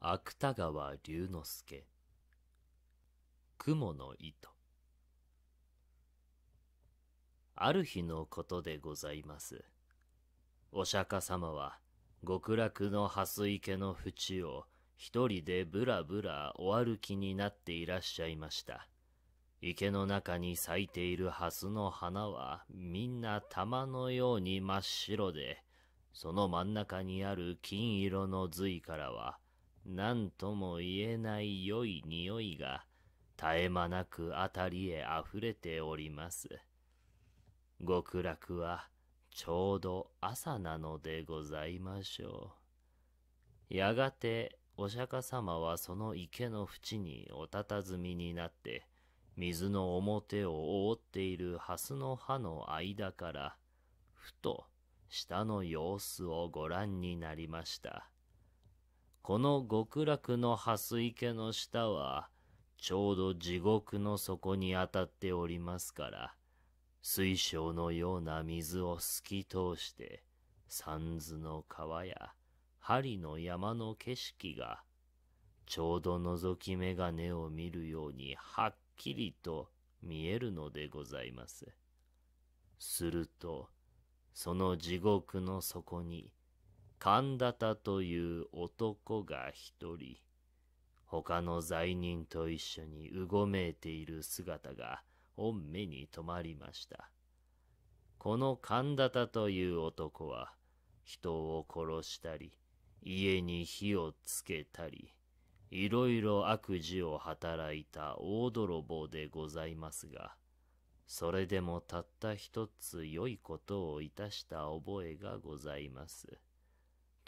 芥川龍之介雲の糸ある日のことでございますお釈迦様は極楽の蓮池の淵を一人でぶらぶらお歩きになっていらっしゃいました池の中に咲いている蓮の花はみんな玉のように真っ白でその真ん中にある金色の髄からは何とも言えない良い匂いが絶え間なく辺りへ溢れております。極楽はちょうど朝なのでございましょう。やがてお釈迦様はその池の淵におたたずみになって、水の表を覆っている蓮の葉の間から、ふと下の様子をご覧になりました。この極楽の蓮池の下は、ちょうど地獄の底に当たっておりますから、水晶のような水を透き通して、三途の川や針の山の景色が、ちょうど覗き眼鏡を見るようにはっきりと見えるのでございます。すると、その地獄の底に、神田田という男が一人、他の罪人と一緒にうごめいている姿が、本目に留まりました。この神田田という男は、人を殺したり、家に火をつけたり、いろいろ悪事を働いた大泥棒でございますが、それでもたった一つ良いことをいたした覚えがございます。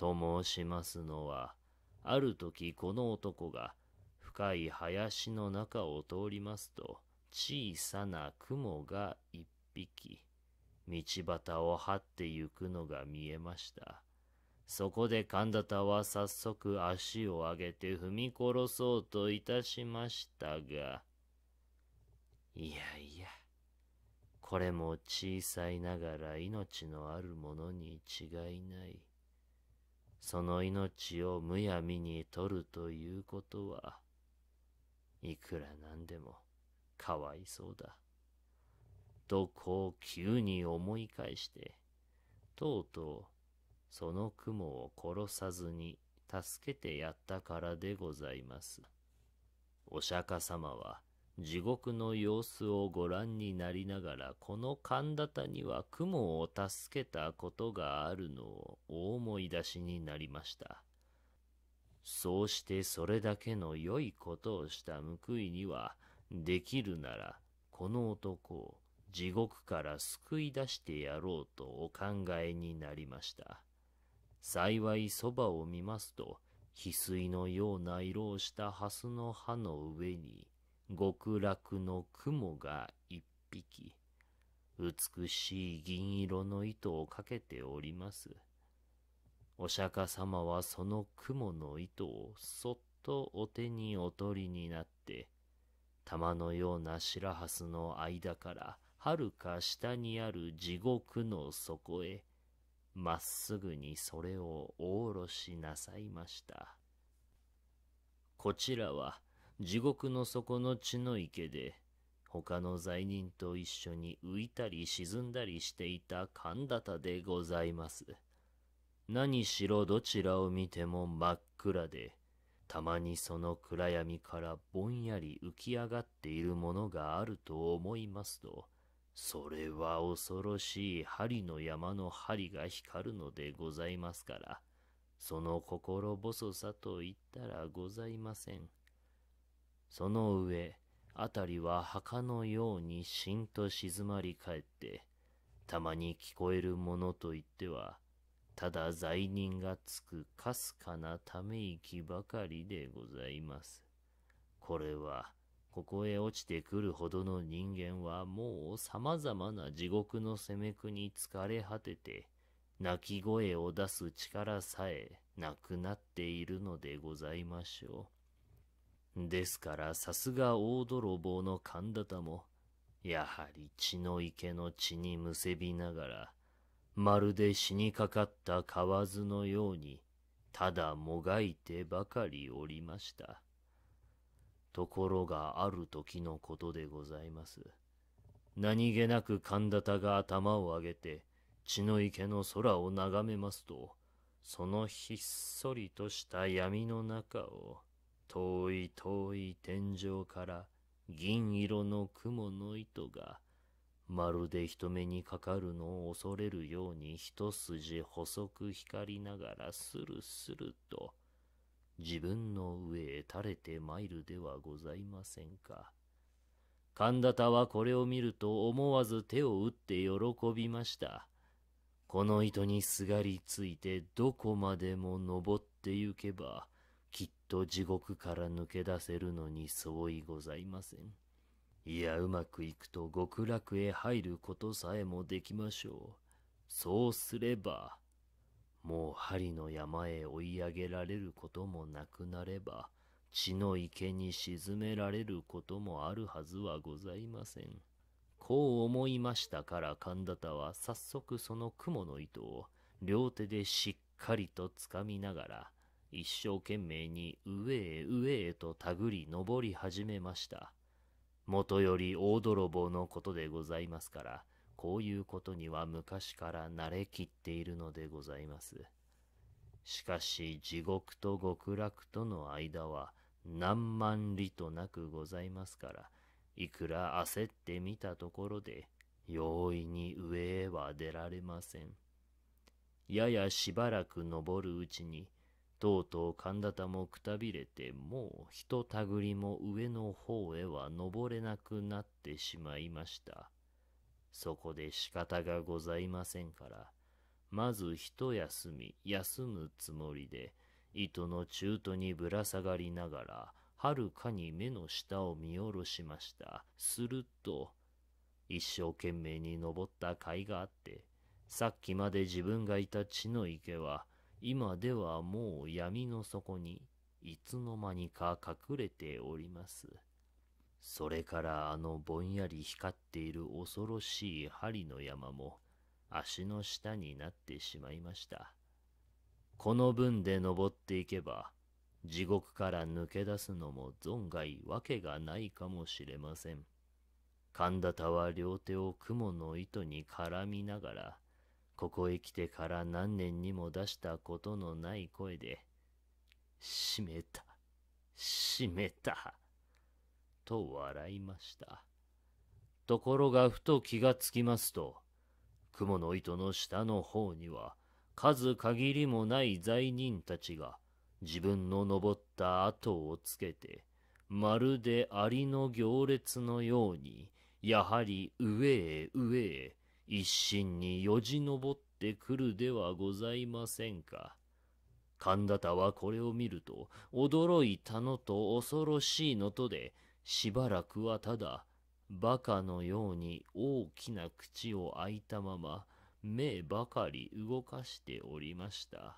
と申しますのは、ある時この男が深い林の中を通りますと、小さな雲が一匹、道端を張ってゆくのが見えました。そこで神田田は早速足を上げて踏み殺そうといたしましたが、いやいや、これも小さいながら命のあるものに違いない。その命をむやみに取るということは、いくらなんでもかわいそうだ。とこう急に思い返して、とうとうその雲を殺さずに助けてやったからでございます。お釈迦様は地獄の様子をご覧になりながら、この神田田には雲を助けたことがあるのを思い出しになりました。そうしてそれだけの良いことをした報いには、できるなら、この男を地獄から救い出してやろうとお考えになりました。幸いそばを見ますと、翡翠のような色をした蓮の葉の上に、極楽の雲が一匹、美しい銀色の糸をかけております。お釈迦様はその雲の糸をそっとお手におとりになって、玉のような白蓮の間から、はるか下にある地獄の底へ、まっすぐにそれをおろしなさいました。こちらは、地獄の底の地の池で、他の罪人と一緒に浮いたり沈んだりしていた神田田でございます。何しろどちらを見ても真っ暗で、たまにその暗闇からぼんやり浮き上がっているものがあると思いますと、それは恐ろしい針の山の針が光るのでございますから、その心細さと言ったらございません。その上、辺りは墓のようにしんと静まり返って、たまに聞こえるものといっては、ただ罪人がつくかすかなため息ばかりでございます。これは、ここへ落ちてくるほどの人間はもう様々な地獄の責め苦に疲れ果てて、泣き声を出す力さえなくなっているのでございましょう。ですからさすが大泥棒の神田田も、やはり血の池の血にむせびながら、まるで死にかかった蛙のように、ただもがいてばかりおりました。ところがある時のことでございます。何気なく神田田が頭を上げて、血の池の空を眺めますと、そのひっそりとした闇の中を、遠い遠い天井から銀色の雲の糸がまるで人目にかかるのを恐れるように一筋細く光りながらスルスルと自分の上へ垂れて参るではございませんか。神田田はこれを見ると思わず手を打って喜びました。この糸にすがりついてどこまでも登ってゆけば、きっと地獄から抜け出せるのに相違ございません。いや、うまくいくと極楽へ入ることさえもできましょう。そうすれば、もう針の山へ追い上げられることもなくなれば、血の池に沈められることもあるはずはございません。こう思いましたから神田田は早速その雲の糸を両手でしっかりとつかみながら、一生懸命に上へ上へとたぐり登り始めました。もとより大泥棒のことでございますから、こういうことには昔から慣れきっているのでございます。しかし地獄と極楽との間は何万里となくございますから、いくら焦ってみたところで、容易に上へは出られません。ややしばらく登るうちに、とうとう神田田もくたびれて、もうひとたぐりも上の方へは登れなくなってしまいました。そこで仕方がございませんから、まず一休み、休むつもりで、糸の中途にぶら下がりながら、はるかに目の下を見下ろしました。すると、一生懸命に登った甲斐があって、さっきまで自分がいた血の池は、今ではもう闇の底にいつの間にか隠れております。それからあのぼんやり光っている恐ろしい針の山も足の下になってしまいました。この分で登っていけば地獄から抜け出すのも存外わけがないかもしれません。神田田は両手を雲の糸に絡みながらここへ来てから何年にも出したことのない声で、閉めた、閉めた、と笑いました。ところがふと気がつきますと、雲の糸の下の方には、数限りもない罪人たちが、自分の登った跡をつけて、まるでアリの行列のように、やはり上へ上へ、一心によじ登ってくるではございませんか。神田田はこれを見ると、驚いたのと恐ろしいのとで、しばらくはただ、馬鹿のように大きな口を開いたまま、目ばかり動かしておりました。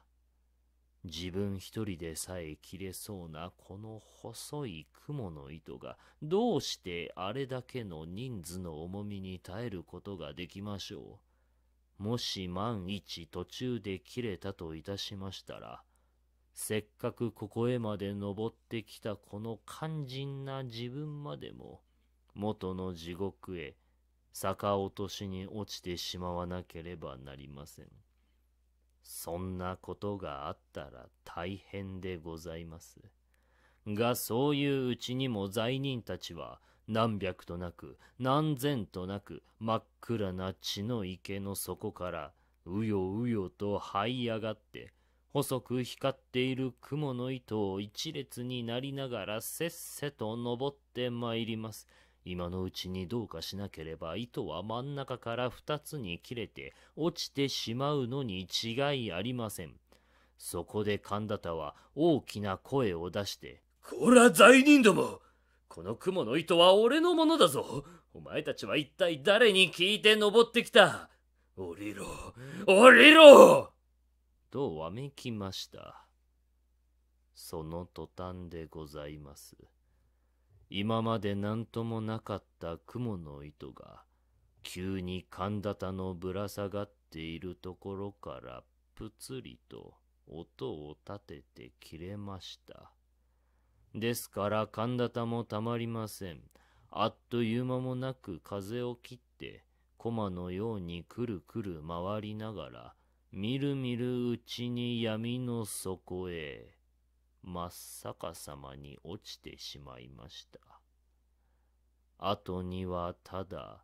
自分一人でさえ切れそうなこの細い雲の糸がどうしてあれだけの人数の重みに耐えることができましょう。もし万一途中で切れたといたしましたら、せっかくここへまで登ってきたこの肝心な自分までも、元の地獄へ逆落としに落ちてしまわなければなりません。そんなことがあったら大変でございます。がそういううちにも罪人たちは何百となく何千となく真っ暗な血の池の底からうようよと這い上がって細く光っている雲の糸を一列になりながらせっせと登ってまいります。今のうちにどうかしなければ糸は真ん中から二つに切れて落ちてしまうのに違いありません。そこで神田田は大きな声を出して、こら罪人どもこの雲の糸は俺のものだぞお前たちは一体誰に聞いて登ってきた降りろ降りろとわめきました。その途端でございます。今まで何ともなかった雲の糸が、急に神田田のぶら下がっているところからぷつりと音を立てて切れました。ですから神田田もたまりません。あっという間もなく風を切って、駒のようにくるくる回りながら、みるみるうちに闇の底へ。真っ逆さまに落ちてしまいました。後にはただ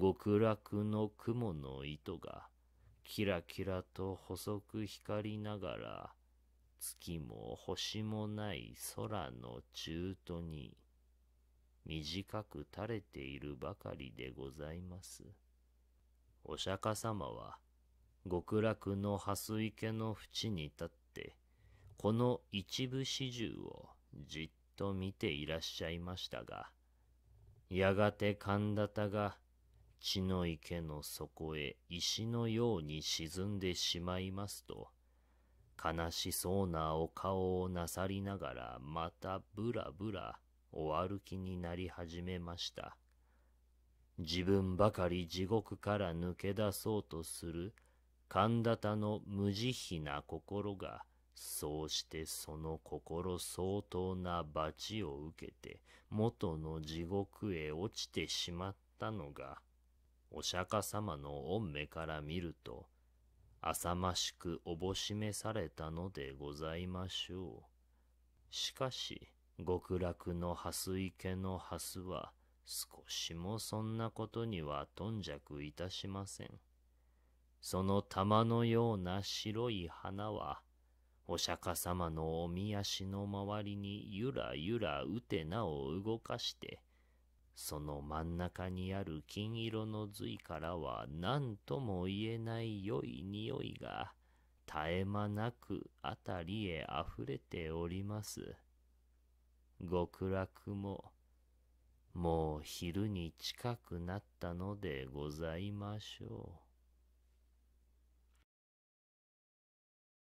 極楽の雲の糸がキラキラと細く光りながら月も星もない空の中途に短く垂れているばかりでございます。お釈迦様は極楽の蓮池の淵に立っこの一部始終をじっと見ていらっしゃいましたが、やがて神田田が血の池の底へ石のように沈んでしまいますと、悲しそうなお顔をなさりながらまたぶらぶらお歩きになり始めました。自分ばかり地獄から抜け出そうとする神田田の無慈悲な心が、そうしてその心相当な罰を受けて元の地獄へ落ちてしまったのが、お釈迦様の御目から見ると、浅ましくおぼしめされたのでございましょう。しかし、極楽の蓮池の蓮は、少しもそんなことには頓着いたしません。その玉のような白い花は、お釈迦様のおみ足の周りにゆらゆらうてなを動かして、その真ん中にある金色の髄からは何とも言えない良い匂いが絶え間なくあたりへ溢れております。極楽も、もう昼に近くなったのでございましょう。